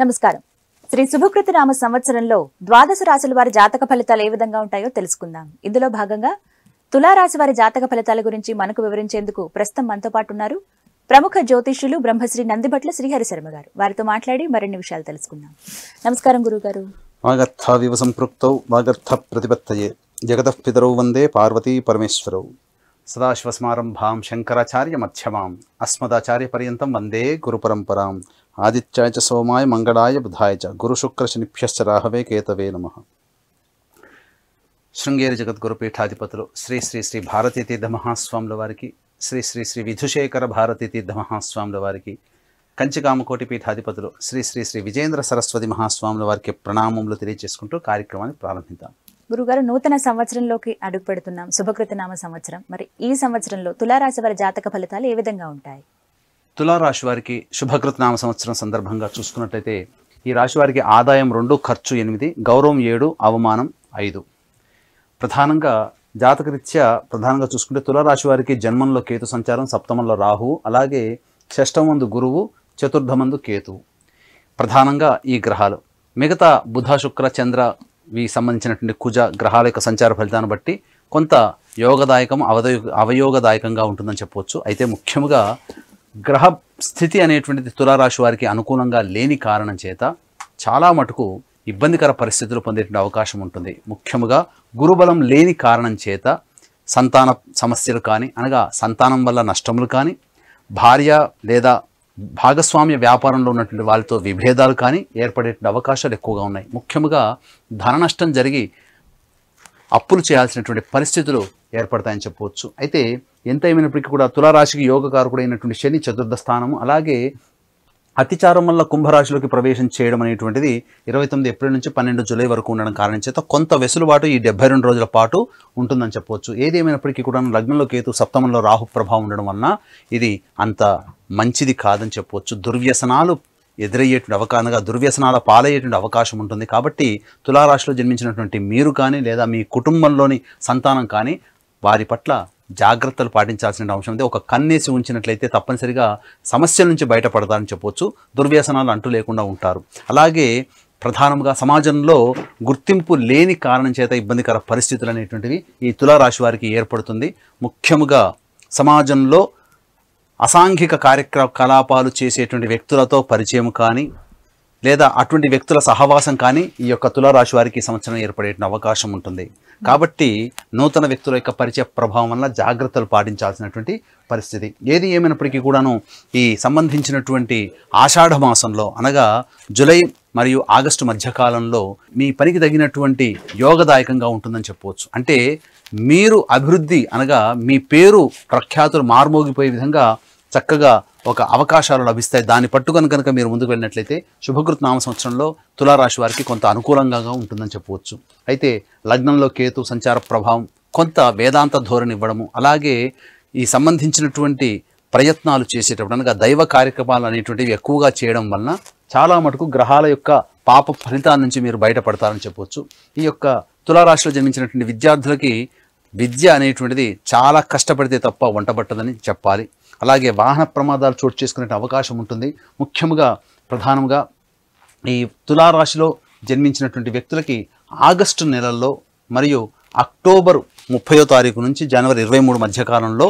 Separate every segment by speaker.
Speaker 1: నమస్కారం శ్రీ శుభకృతి నామ సంవత్సరంలో ద్వాదశ రాశుల వారి జాతక ఫలితాలు ఏ విధంగా ఉంటాయో తెలుసుకుందాం ఇందులో భాగంగా తులారాశి వారి జాతక ఫలితాల గురించి మనకు వివరించేందుకు ప్రస్తుతం మనతో పాటు ఉన్నారు ప్రముఖ జ్యోతిష్యులు బ్రహ్మశ్రీ నందిభట్ల శ్రీహరి శర్మ గారు వారితో మాట్లాడి మరిన్ని విషయాలు తెలుసుకుందాం నమస్కారం గురువు గారు
Speaker 2: సంపృక్తౌ వాగర్థ పితరౌ వందే పార్వతీ పరమేశ్వరౌ సదాశివస్మారంభాం శంకరాచార్య మధ్యమాం అస్మదాచార్య పర్యంతం వందే పరంపరాం ఆదిత్యాయ చ సోమాయ మంగళాయ బుధాయ చ శనిభ్యశ్చ రాహవే కేతవే నమ శృంగేరి జగద్గురుపీఠాధిపతులు శ్రీ శ్రీ శ్రీ భారతీ తీర్థ మహాస్వాముల వారికి శ్రీ శ్రీ శ్రీ విధుశేఖర భారతీ తీర్థ మహాస్వాముల వారికి కంచికామకోటి పీఠాధిపతులు శ్రీ శ్రీ శ్రీ విజేంద్ర సరస్వతి మహాస్వాముల వారికి ప్రణామములు తెలియజేసుకుంటూ కార్యక్రమాన్ని ప్రారంభిద్దాం
Speaker 1: గురుగారు నూతన సంవత్సరంలోకి అడుగు పెడుతున్నాం శుభకృతనామ సంవత్సరం మరి ఈ సంవత్సరంలో తులారాశి వారి జాతక ఫలితాలు ఏ విధంగా ఉంటాయి
Speaker 2: తులారాశి వారికి శుభకృతనామ సంవత్సరం సందర్భంగా చూసుకున్నట్లయితే ఈ రాశి వారికి ఆదాయం రెండు ఖర్చు ఎనిమిది గౌరవం ఏడు అవమానం ఐదు ప్రధానంగా జాతకరీత్యా ప్రధానంగా చూసుకుంటే తులారాశి వారికి జన్మంలో కేతు సంచారం సప్తమంలో రాహు అలాగే మందు గురువు చతుర్థమందు కేతువు ప్రధానంగా ఈ గ్రహాలు మిగతా బుధ శుక్ర చంద్ర వి సంబంధించినటువంటి కుజ గ్రహాల యొక్క సంచార ఫలితాన్ని బట్టి కొంత యోగదాయకం అవదయో అవయోగదాయకంగా ఉంటుందని చెప్పవచ్చు అయితే ముఖ్యంగా గ్రహ స్థితి అనేటువంటిది తులారాశి వారికి అనుకూలంగా లేని కారణం చేత చాలా మటుకు ఇబ్బందికర పరిస్థితులు పొందేటువంటి అవకాశం ఉంటుంది ముఖ్యముగా గురుబలం లేని కారణం చేత సంతాన సమస్యలు కానీ అనగా సంతానం వల్ల నష్టములు కానీ భార్య లేదా భాగస్వామ్య వ్యాపారంలో ఉన్నటువంటి వాళ్ళతో విభేదాలు కానీ ఏర్పడే అవకాశాలు ఎక్కువగా ఉన్నాయి ముఖ్యంగా ధన నష్టం జరిగి అప్పులు చేయాల్సినటువంటి పరిస్థితులు ఏర్పడతాయని చెప్పవచ్చు అయితే ఎంత ఏమైనప్పటికీ కూడా తులారాశికి యోగకారకుడైనటువంటి శని చతుర్థ స్థానం అలాగే అతిచారం వల్ల కుంభరాశిలోకి ప్రవేశం చేయడం అనేటువంటిది ఇరవై తొమ్మిది ఏప్రిల్ నుంచి పన్నెండు జూలై వరకు ఉండడం కారణం చేత కొంత వెసులుబాటు ఈ డెబ్బై రెండు రోజుల పాటు ఉంటుందని చెప్పవచ్చు ఏదేమైనప్పటికీ కూడా లగ్నంలో కేతు సప్తమంలో రాహు ప్రభావం ఉండడం వలన ఇది అంత మంచిది కాదని చెప్పవచ్చు దుర్వ్యసనాలు ఎదురయ్యేటువంటి అవకాశంగా దుర్వ్యసనాల పాలయ్యేటువంటి అవకాశం ఉంటుంది కాబట్టి తులారాశిలో జన్మించినటువంటి మీరు కానీ లేదా మీ కుటుంబంలోని సంతానం కానీ వారి పట్ల జాగ్రత్తలు పాటించాల్సిన అంశం ఉంది ఒక కన్నేసి ఉంచినట్లయితే తప్పనిసరిగా సమస్యల నుంచి బయటపడతారని చెప్పవచ్చు దుర్వ్యసనాలు అంటూ లేకుండా ఉంటారు అలాగే ప్రధానంగా సమాజంలో గుర్తింపు లేని కారణం చేత ఇబ్బందికర పరిస్థితులు అనేటువంటివి ఈ తులారాశి వారికి ఏర్పడుతుంది ముఖ్యముగా సమాజంలో అసాంఘిక కార్యకలాపాలు చేసేటువంటి వ్యక్తులతో పరిచయం కానీ లేదా అటువంటి వ్యక్తుల సహవాసం కానీ ఈ యొక్క తులారాశి వారికి సంవత్సరం ఏర్పడే అవకాశం ఉంటుంది కాబట్టి నూతన వ్యక్తుల యొక్క పరిచయ ప్రభావం వల్ల జాగ్రత్తలు పాటించాల్సినటువంటి పరిస్థితి ఏది ఏమైనప్పటికీ కూడాను ఈ సంబంధించినటువంటి ఆషాఢ మాసంలో అనగా జులై మరియు ఆగస్టు మధ్యకాలంలో మీ పనికి తగినటువంటి యోగదాయకంగా ఉంటుందని చెప్పవచ్చు అంటే మీరు అభివృద్ధి అనగా మీ పేరు ప్రఖ్యాతులు మార్మోగిపోయే విధంగా చక్కగా ఒక అవకాశాలు లభిస్తాయి దాన్ని పట్టుకొని కనుక మీరు ముందుకు వెళ్ళినట్లయితే శుభకృత్ నామ సంవత్సరంలో తులారాశి వారికి కొంత అనుకూలంగా ఉంటుందని చెప్పవచ్చు అయితే లగ్నంలో కేతు సంచార ప్రభావం కొంత వేదాంత ధోరణి ఇవ్వడము అలాగే ఈ సంబంధించినటువంటి ప్రయత్నాలు చేసేటప్పుడు అనగా దైవ కార్యక్రమాలు అనేటువంటివి ఎక్కువగా చేయడం వలన చాలా మటుకు గ్రహాల యొక్క పాప ఫలితాల నుంచి మీరు బయటపడతారని చెప్పవచ్చు ఈ యొక్క తులారాశిలో జన్మించినటువంటి విద్యార్థులకి విద్య అనేటువంటిది చాలా కష్టపడితే తప్ప వంటబట్టదని చెప్పాలి అలాగే వాహన ప్రమాదాలు చోటు చేసుకునే అవకాశం ఉంటుంది ముఖ్యంగా ప్రధానంగా ఈ తులారాశిలో జన్మించినటువంటి వ్యక్తులకి ఆగస్టు నెలల్లో మరియు అక్టోబర్ ముప్పయో తారీఖు నుంచి జనవరి ఇరవై మూడు మధ్యకాలంలో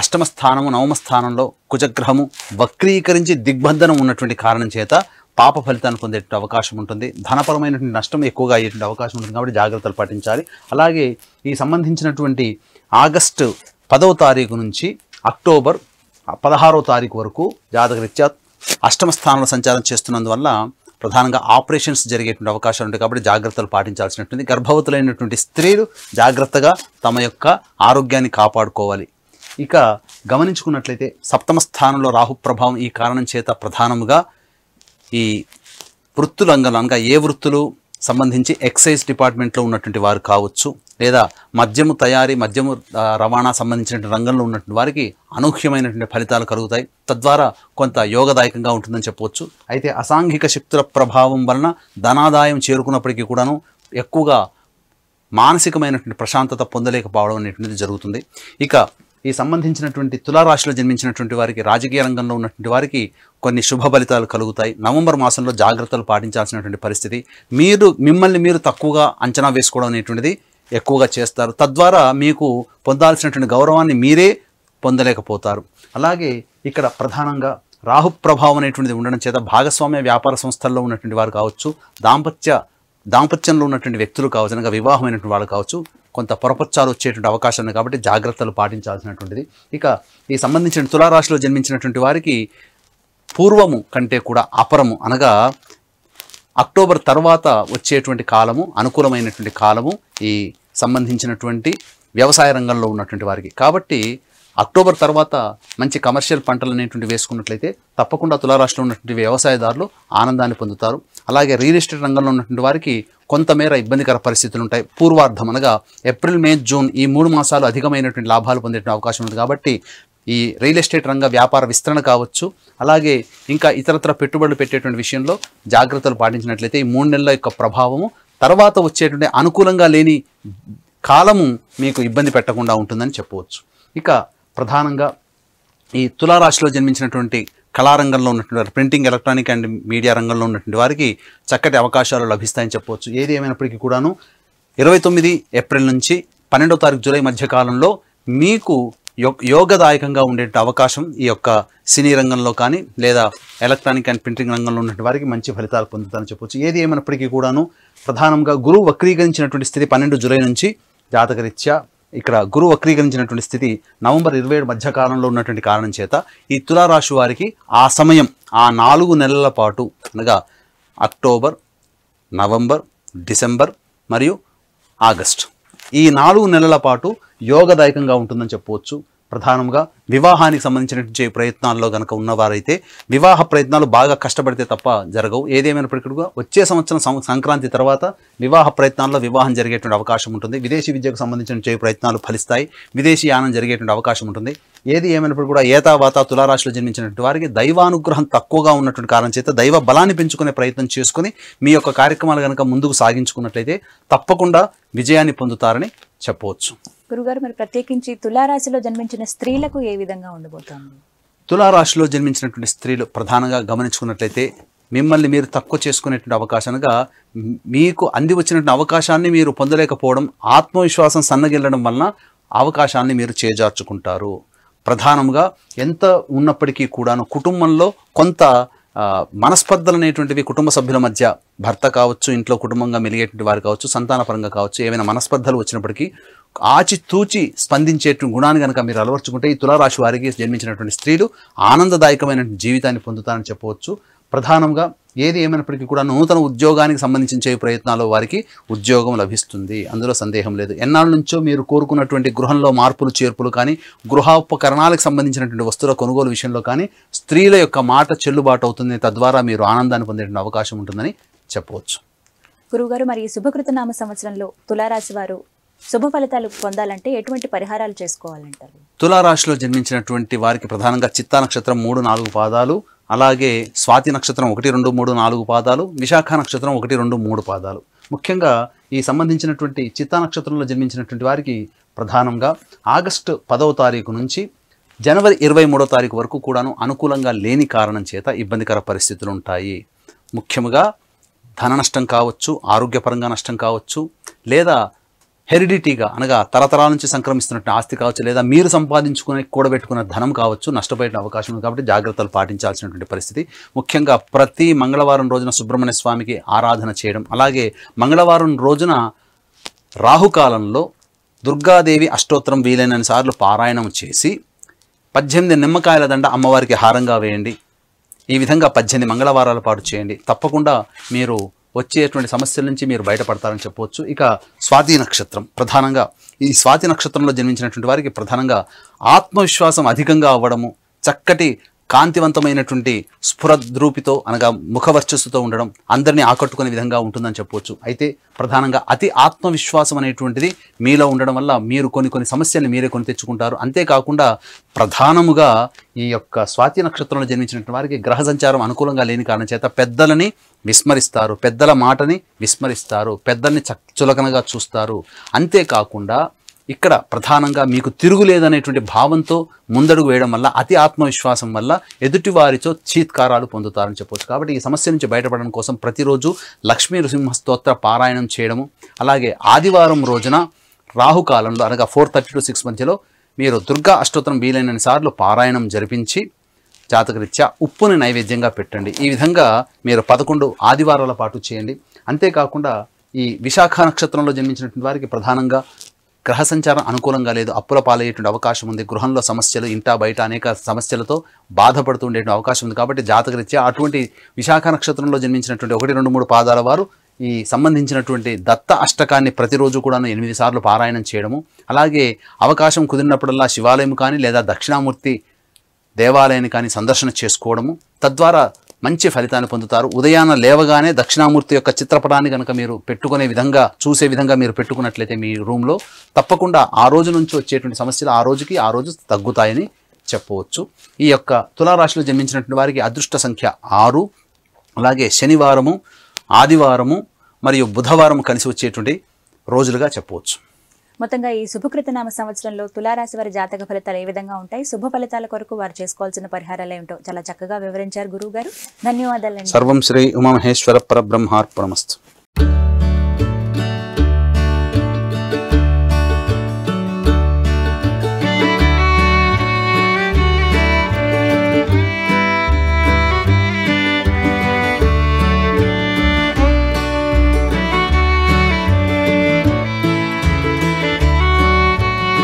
Speaker 2: అష్టమ స్థానము నవమ స్థానంలో కుజగ్రహము వక్రీకరించి దిగ్బంధనం ఉన్నటువంటి కారణం చేత పాప ఫలితాన్ని పొందే అవకాశం ఉంటుంది ధనపరమైనటువంటి నష్టం ఎక్కువగా అయ్యేటువంటి అవకాశం ఉంటుంది కాబట్టి జాగ్రత్తలు పాటించాలి అలాగే ఈ సంబంధించినటువంటి ఆగస్టు పదవ తారీఖు నుంచి అక్టోబర్ పదహారో తారీఖు వరకు జాతకరీత్యా అష్టమ స్థానంలో సంచారం చేస్తున్నందువల్ల ప్రధానంగా ఆపరేషన్స్ జరిగేటువంటి అవకాశాలు ఉంటాయి కాబట్టి జాగ్రత్తలు పాటించాల్సినటువంటి గర్భవతులైనటువంటి స్త్రీలు జాగ్రత్తగా తమ యొక్క ఆరోగ్యాన్ని కాపాడుకోవాలి ఇక గమనించుకున్నట్లయితే సప్తమ స్థానంలో రాహు ప్రభావం ఈ కారణం చేత ప్రధానముగా ఈ వృత్తులు అనగా ఏ వృత్తులు సంబంధించి ఎక్సైజ్ డిపార్ట్మెంట్లో ఉన్నటువంటి వారు కావచ్చు లేదా మద్యము తయారీ మద్యము రవాణా సంబంధించినటువంటి రంగంలో ఉన్నటువంటి వారికి అనూహ్యమైనటువంటి ఫలితాలు కలుగుతాయి తద్వారా కొంత యోగదాయకంగా ఉంటుందని చెప్పవచ్చు అయితే అసాంఘిక శక్తుల ప్రభావం వలన ధనాదాయం చేరుకున్నప్పటికీ కూడాను ఎక్కువగా మానసికమైనటువంటి ప్రశాంతత పొందలేకపోవడం అనేటువంటిది జరుగుతుంది ఇక ఈ సంబంధించినటువంటి తులారాశిలో జన్మించినటువంటి వారికి రాజకీయ రంగంలో ఉన్నటువంటి వారికి కొన్ని శుభ ఫలితాలు కలుగుతాయి నవంబర్ మాసంలో జాగ్రత్తలు పాటించాల్సినటువంటి పరిస్థితి మీరు మిమ్మల్ని మీరు తక్కువగా అంచనా వేసుకోవడం అనేటువంటిది ఎక్కువగా చేస్తారు తద్వారా మీకు పొందాల్సినటువంటి గౌరవాన్ని మీరే పొందలేకపోతారు అలాగే ఇక్కడ ప్రధానంగా రాహు ప్రభావం అనేటువంటిది ఉండడం చేత భాగస్వామ్య వ్యాపార సంస్థల్లో ఉన్నటువంటి వారు కావచ్చు దాంపత్య దాంపత్యంలో ఉన్నటువంటి వ్యక్తులు కావచ్చు అనగా వివాహమైనటువంటి వాళ్ళు కావచ్చు కొంత పొరపచ్చాలు వచ్చేటువంటి అవకాశం ఉంది కాబట్టి జాగ్రత్తలు పాటించాల్సినటువంటిది ఇక ఈ సంబంధించిన తులారాశిలో జన్మించినటువంటి వారికి పూర్వము కంటే కూడా అపరము అనగా అక్టోబర్ తర్వాత వచ్చేటువంటి కాలము అనుకూలమైనటువంటి కాలము ఈ సంబంధించినటువంటి వ్యవసాయ రంగంలో ఉన్నటువంటి వారికి కాబట్టి అక్టోబర్ తర్వాత మంచి కమర్షియల్ పంటలు అనేటువంటి వేసుకున్నట్లయితే తప్పకుండా తులారాశిలో ఉన్నటువంటి వ్యవసాయదారులు ఆనందాన్ని పొందుతారు అలాగే రియల్ ఎస్టేట్ రంగంలో ఉన్నటువంటి వారికి కొంతమేర ఇబ్బందికర పరిస్థితులు ఉంటాయి పూర్వార్థం అనగా ఏప్రిల్ మే జూన్ ఈ మూడు మాసాలు అధికమైనటువంటి లాభాలు పొందే అవకాశం ఉంది కాబట్టి ఈ రియల్ ఎస్టేట్ రంగ వ్యాపార విస్తరణ కావచ్చు అలాగే ఇంకా ఇతరత్ర పెట్టుబడులు పెట్టేటువంటి విషయంలో జాగ్రత్తలు పాటించినట్లయితే ఈ మూడు నెలల యొక్క ప్రభావము తర్వాత వచ్చేటువంటి అనుకూలంగా లేని కాలము మీకు ఇబ్బంది పెట్టకుండా ఉంటుందని చెప్పవచ్చు ఇక ప్రధానంగా ఈ తులారాశిలో జన్మించినటువంటి కళారంగంలో ఉన్నటువంటి ప్రింటింగ్ ఎలక్ట్రానిక్ అండ్ మీడియా రంగంలో ఉన్నటువంటి వారికి చక్కటి అవకాశాలు లభిస్తాయని చెప్పవచ్చు ఏది ఏమైనప్పటికీ కూడాను ఇరవై తొమ్మిది ఏప్రిల్ నుంచి పన్నెండో తారీఖు జూలై మధ్యకాలంలో మీకు యోగదాయకంగా ఉండే అవకాశం ఈ యొక్క సినీ రంగంలో కానీ లేదా ఎలక్ట్రానిక్ అండ్ ప్రింటింగ్ రంగంలో ఉన్నటువంటి వారికి మంచి ఫలితాలు పొందుతారని చెప్పొచ్చు ఏది ఏమైనప్పటికీ కూడాను ప్రధానంగా గురువు వక్రీకరించినటువంటి స్థితి పన్నెండు జూలై నుంచి జాతకరీత్యా ఇక్కడ గురువు వక్రీకరించినటువంటి స్థితి నవంబర్ ఇరవై ఏడు మధ్యకాలంలో ఉన్నటువంటి కారణం చేత ఈ తులారాశి వారికి ఆ సమయం ఆ నాలుగు నెలల పాటు అనగా అక్టోబర్ నవంబర్ డిసెంబర్ మరియు ఆగస్ట్ ఈ నాలుగు నెలల పాటు యోగదాయకంగా ఉంటుందని చెప్పవచ్చు ప్రధానంగా వివాహానికి సంబంధించినటువంటి ప్రయత్నాల్లో కనుక ఉన్నవారైతే వివాహ ప్రయత్నాలు బాగా కష్టపడితే తప్ప జరగవు ఏదేమైనప్పటికీ కూడా వచ్చే సంవత్సరం సంక్రాంతి తర్వాత వివాహ ప్రయత్నాల్లో వివాహం జరిగేటువంటి అవకాశం ఉంటుంది విదేశీ విద్యకు సంబంధించిన చేయ ప్రయత్నాలు ఫలిస్తాయి విదేశీ యానం జరిగేటువంటి అవకాశం ఉంటుంది ఏది ఏమైనప్పుడు కూడా ఏతావాత తులారాశిలో జన్మించినటువంటి వారికి దైవానుగ్రహం తక్కువగా ఉన్నటువంటి కారణం చేత దైవ బలాన్ని పెంచుకునే ప్రయత్నం చేసుకుని మీ యొక్క కార్యక్రమాలు కనుక ముందుకు సాగించుకున్నట్లయితే తప్పకుండా విజయాన్ని పొందుతారని చెప్పవచ్చు
Speaker 1: గురుగారు మరి ప్రత్యేకించి తులారాశిలో జన్మించిన స్త్రీలకు ఏ విధంగా ఉండబోతుంది
Speaker 2: తులారాశిలో జన్మించినటువంటి స్త్రీలు ప్రధానంగా గమనించుకున్నట్లయితే మిమ్మల్ని మీరు తక్కువ చేసుకునేటువంటి అవకాశంగా మీకు అంది వచ్చినటువంటి అవకాశాన్ని మీరు పొందలేకపోవడం ఆత్మవిశ్వాసం సన్నగిల్లడం వలన అవకాశాన్ని మీరు చేజార్చుకుంటారు ప్రధానంగా ఎంత ఉన్నప్పటికీ కూడాను కుటుంబంలో కొంత మనస్పర్ధలు అనేటువంటివి కుటుంబ సభ్యుల మధ్య భర్త కావచ్చు ఇంట్లో కుటుంబంగా మెలిగేటువంటి వారు కావచ్చు సంతానపరంగా కావచ్చు ఏమైనా మనస్పర్ధలు వచ్చినప్పటికీ ఆచితూచి స్పందించేటువంటి గుణాన్ని కనుక మీరు అలవర్చుకుంటే ఈ తులారాశి వారికి జన్మించినటువంటి స్త్రీలు ఆనందదాయకమైన జీవితాన్ని పొందుతారని చెప్పవచ్చు ప్రధానంగా ఏది ఏమైనప్పటికీ కూడా నూతన ఉద్యోగానికి సంబంధించిన చేయ ప్రయత్నాలు వారికి ఉద్యోగం లభిస్తుంది అందులో సందేహం లేదు ఎన్నాళ్ళ నుంచో మీరు కోరుకున్నటువంటి గృహంలో మార్పులు చేర్పులు కానీ గృహోపకరణాలకు సంబంధించినటువంటి వస్తువుల కొనుగోలు విషయంలో కానీ స్త్రీల యొక్క మాట చెల్లుబాటు అవుతుంది తద్వారా మీరు ఆనందాన్ని పొందేటువంటి అవకాశం ఉంటుందని చెప్పవచ్చు
Speaker 1: గురువుగారు మరి శుభకృతనామ సంవత్సరంలో తులారాశి వారు శుభ ఫలితాలు పొందాలంటే ఎటువంటి పరిహారాలు చేసుకోవాలంటారు
Speaker 2: తులారాశిలో జన్మించినటువంటి వారికి ప్రధానంగా చిత్తా నక్షత్రం మూడు నాలుగు పాదాలు అలాగే స్వాతి నక్షత్రం ఒకటి రెండు మూడు నాలుగు పాదాలు విశాఖ నక్షత్రం ఒకటి రెండు మూడు పాదాలు ముఖ్యంగా ఈ సంబంధించినటువంటి చిత్తా నక్షత్రంలో జన్మించినటువంటి వారికి ప్రధానంగా ఆగస్టు పదవ తారీఖు నుంచి జనవరి ఇరవై మూడో తారీఖు వరకు కూడాను అనుకూలంగా లేని కారణం చేత ఇబ్బందికర పరిస్థితులు ఉంటాయి ముఖ్యముగా ధన నష్టం కావచ్చు ఆరోగ్యపరంగా నష్టం కావచ్చు లేదా హెరిడిటీగా అనగా తరతరాల నుంచి సంక్రమిస్తున్న ఆస్తి కావచ్చు లేదా మీరు సంపాదించుకునే కూడబెట్టుకున్న ధనం కావచ్చు నష్టపోయే అవకాశం ఉంది కాబట్టి జాగ్రత్తలు పాటించాల్సినటువంటి పరిస్థితి ముఖ్యంగా ప్రతి మంగళవారం రోజున సుబ్రహ్మణ్య స్వామికి ఆరాధన చేయడం అలాగే మంగళవారం రోజున రాహుకాలంలో దుర్గాదేవి అష్టోత్తరం వీలైనన్ని సార్లు పారాయణం చేసి పద్దెనిమిది నిమ్మకాయల దండ అమ్మవారికి హారంగా వేయండి ఈ విధంగా పద్దెనిమిది మంగళవారాల పాటు చేయండి తప్పకుండా మీరు వచ్చేటువంటి సమస్యల నుంచి మీరు బయటపడతారని చెప్పవచ్చు ఇక స్వాతి నక్షత్రం ప్రధానంగా ఈ స్వాతి నక్షత్రంలో జన్మించినటువంటి వారికి ప్రధానంగా ఆత్మవిశ్వాసం అధికంగా అవ్వడము చక్కటి కాంతివంతమైనటువంటి స్ఫురద్రూపితో అనగా ముఖవర్చస్సుతో ఉండడం అందరినీ ఆకట్టుకునే విధంగా ఉంటుందని చెప్పవచ్చు అయితే ప్రధానంగా అతి ఆత్మవిశ్వాసం అనేటువంటిది మీలో ఉండడం వల్ల మీరు కొన్ని కొన్ని సమస్యల్ని మీరే కొని తెచ్చుకుంటారు అంతేకాకుండా ప్రధానముగా ఈ యొక్క స్వాతి నక్షత్రంలో జన్మించినటువంటి వారికి గ్రహ సంచారం అనుకూలంగా లేని కారణం చేత పెద్దలని విస్మరిస్తారు పెద్దల మాటని విస్మరిస్తారు పెద్దల్ని చ చులకనగా చూస్తారు అంతేకాకుండా ఇక్కడ ప్రధానంగా మీకు తిరుగులేదనేటువంటి భావంతో ముందడుగు వేయడం వల్ల అతి ఆత్మవిశ్వాసం వల్ల ఎదుటి వారితో చీత్కారాలు పొందుతారని చెప్పవచ్చు కాబట్టి ఈ సమస్య నుంచి బయటపడడం కోసం ప్రతిరోజు లక్ష్మీ నృసింహస్తోత్ర పారాయణం చేయడము అలాగే ఆదివారం రోజున రాహుకాలంలో అనగా ఫోర్ థర్టీ టు సిక్స్ మధ్యలో మీరు దుర్గా అష్టోత్తరం వీలైనన్ని సార్లు పారాయణం జరిపించి జాతకరీత్యా ఉప్పుని నైవేద్యంగా పెట్టండి ఈ విధంగా మీరు పదకొండు ఆదివారాల పాటు చేయండి అంతేకాకుండా ఈ విశాఖ నక్షత్రంలో జన్మించినటువంటి వారికి ప్రధానంగా గ్రహ సంచారం అనుకూలంగా లేదు అప్పుల పాలయ్యేటువంటి అవకాశం ఉంది గృహంలో సమస్యలు ఇంటా బయట అనేక సమస్యలతో బాధపడుతుండే అవకాశం ఉంది కాబట్టి జాతకరీత్యా అటువంటి విశాఖ నక్షత్రంలో జన్మించినటువంటి ఒకటి రెండు మూడు పాదాల వారు ఈ సంబంధించినటువంటి దత్త అష్టకాన్ని ప్రతిరోజు కూడా ఎనిమిది సార్లు పారాయణం చేయడము అలాగే అవకాశం కుదిరినప్పుడల్లా శివాలయం కానీ లేదా దక్షిణామూర్తి దేవాలయాన్ని కానీ సందర్శన చేసుకోవడము తద్వారా మంచి ఫలితాన్ని పొందుతారు ఉదయాన లేవగానే దక్షిణామూర్తి యొక్క చిత్రపటాన్ని కనుక మీరు పెట్టుకునే విధంగా చూసే విధంగా మీరు పెట్టుకున్నట్లయితే మీ రూమ్లో తప్పకుండా ఆ రోజు నుంచి వచ్చేటువంటి సమస్యలు ఆ రోజుకి ఆ రోజు తగ్గుతాయని చెప్పవచ్చు ఈ యొక్క తులారాశిలో జన్మించినటువంటి వారికి అదృష్ట సంఖ్య ఆరు అలాగే శనివారము ఆదివారము మరియు బుధవారం కలిసి వచ్చేటువంటి రోజులుగా చెప్పవచ్చు
Speaker 1: మొత్తంగా ఈ శుభకృతనామ సంవత్సరంలో తులారాశి వారి జాతక ఫలితాలు ఏ విధంగా ఉంటాయి శుభ ఫలితాల కొరకు వారు చేసుకోవాల్సిన పరిహారాలు ఏమిటో చాలా చక్కగా వివరించారు గురువు గారు ధన్యవాదాలు సర్వం
Speaker 2: శ్రీ ఉమామహేశ్వర పరబ్రహ్మార్పణమస్తు